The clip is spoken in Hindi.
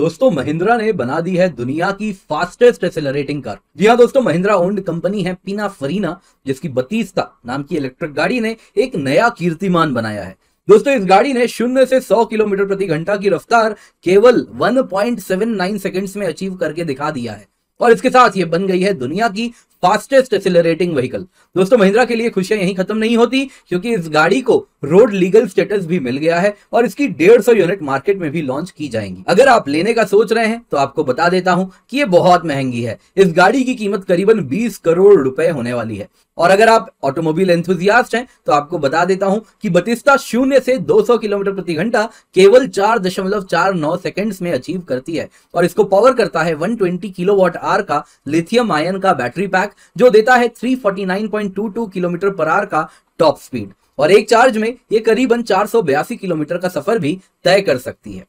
दोस्तों महिंद्रा ने बना दी है दुनिया की फास्टेस्ट एक्सेलरेटिंग कार जी हाँ दोस्तों महिंद्रा ओन्ड कंपनी है पीना फरीना जिसकी बतीसता नाम की इलेक्ट्रिक गाड़ी ने एक नया कीर्तिमान बनाया है दोस्तों इस गाड़ी ने शून्य से 100 किलोमीटर प्रति घंटा की रफ्तार केवल 1.79 सेकंड्स में अचीव करके दिखा दिया है और इसके साथ ये बन गई है दुनिया की फास्टेस्ट एक्सिलरेटिंग व्हीकल दोस्तों महिंद्रा के लिए खुशियां यहीं खत्म नहीं होती क्योंकि इस गाड़ी को रोड लीगल स्टेटस भी मिल गया है और इसकी 150 यूनिट मार्केट में भी लॉन्च की जाएंगी अगर आप लेने का सोच रहे हैं तो आपको बता देता हूं कि ये बहुत महंगी है इस गाड़ी की कीमत करीबन 20 करोड़ रुपए होने वाली है और अगर आप ऑटोमोबाइल एंथुजियास्ट हैं तो आपको बता देता हूं कि बतिस्ता शून्य से 200 किलोमीटर प्रति घंटा केवल चार दशमलव में अचीव करती है और इसको पावर करता है 120 किलोवाट आर का लिथियम आयन का बैटरी पैक जो देता है 349.22 किलोमीटर पर आर का टॉप स्पीड और एक चार्ज में ये करीबन चार किलोमीटर का सफर भी तय कर सकती है